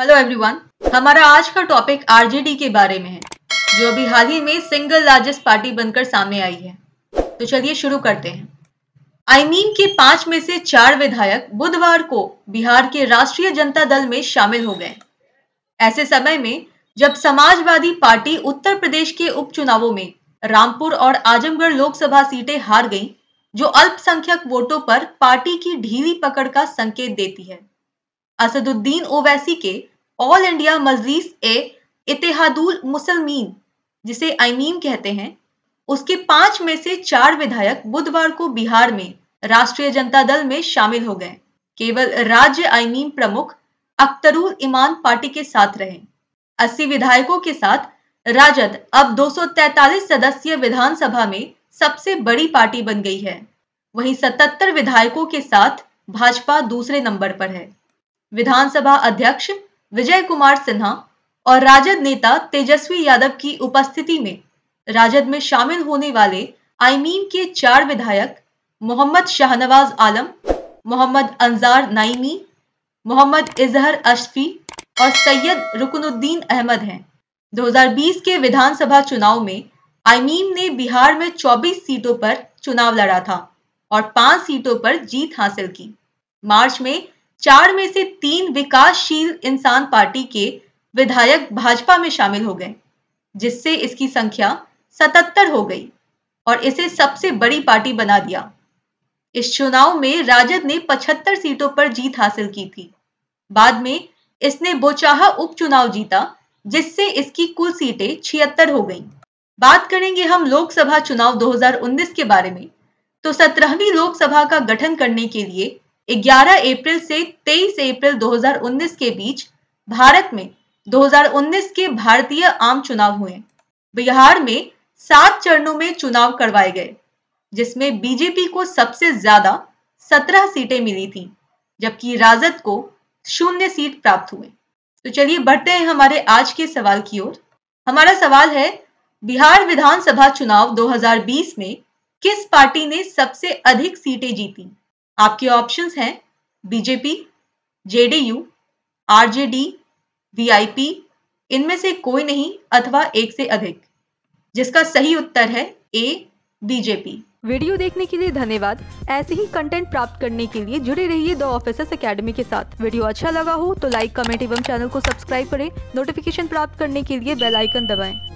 Hello everyone हमारा आज का टॉपिक आरजेडी के बारे में है जो अभी हाल ही में सिंगल लार्जेस्ट पार्टी बनकर सामने आई है तो चलिए शुरू करते हैं आई I मीन mean के पांच में से चार विधायक बुधवार को बिहार के राष्ट्रीय जनता दल में शामिल हो गए ऐसे समय में जब समाजवादी पार्टी उत्तर प्रदेश के उपचुनावों में रामपुर और आजमगढ़ लोकसभा सीटें हार गईं, जो अल्पसंख्यक वोटों पर पार्टी की ढीली पकड़ का संकेत देती है असदुद्दीन ओवैसी के ऑल इंडिया मजलिस ए इतिहादुल मुसलमीन जिसे आईमीम कहते हैं उसके पांच में से चार विधायक बुधवार को बिहार में राष्ट्रीय जनता दल में शामिल हो गए केवल राज्य आईमीम प्रमुख अख्तरुल ईमान पार्टी के साथ रहे अस्सी विधायकों के साथ राजद अब 243 सदस्य विधानसभा में सबसे बड़ी पार्टी बन गई है वहीं 77 विधायकों के साथ भाजपा दूसरे नंबर पर है विधानसभा अध्यक्ष विजय कुमार सिन्हा और राजद नेता तेजस्वी यादव की उपस्थिति में राजद में शामिल होने वाले आईमीन के चार विधायक मोहम्मद शाहनवाज आलम मोहम्मद अंजार नाइमी मोहम्मद इजहर अशफी और सैयद रुकनुद्दीन अहमद हैं 2020 के विधानसभा चुनाव में आईमीम ने बिहार में 24 सीटों पर चुनाव लड़ा था और पांच सीटों पर जीत हासिल की मार्च में चार में से तीन विकासशील इंसान पार्टी के विधायक भाजपा में शामिल हो गए जिससे इसकी संख्या 77 हो गई और इसे सबसे बड़ी पार्टी बना दिया इस चुनाव में राजद ने 75 सीटों पर जीत हासिल की थी बाद में इसने बोचाहा उपचुनाव जीता जिससे इसकी कुल सीटें छिहत्तर हो गईं। बात करेंगे हम लोकसभा चुनाव 2019 के बारे में तो सत्रहवीं लोकसभा का गठन करने के लिए 11 अप्रैल से 23 अप्रैल 2019 के बीच भारत में 2019 के भारतीय आम चुनाव हुए बिहार में सात चरणों में चुनाव करवाए गए जिसमें बीजेपी को सबसे ज्यादा 17 सीटें मिली थी जबकि राजद को शून्य सीट प्राप्त हुए तो चलिए बढ़ते हैं हमारे आज के सवाल की ओर हमारा सवाल है बिहार विधानसभा चुनाव 2020 में किस पार्टी ने सबसे अधिक सीटें जीती आपके ऑप्शंस हैं बीजेपी जेडीयू आरजेडी वीआईपी इनमें से कोई नहीं अथवा एक से अधिक जिसका सही उत्तर है ए बीजेपी वीडियो देखने के लिए धन्यवाद ऐसे ही कंटेंट प्राप्त करने के लिए जुड़े रहिए द ऑफिसर्स अकेडमी के साथ वीडियो अच्छा लगा हो तो लाइक कमेंट एवं चैनल को सब्सक्राइब करें नोटिफिकेशन प्राप्त करने के लिए बेल आइकन दबाएं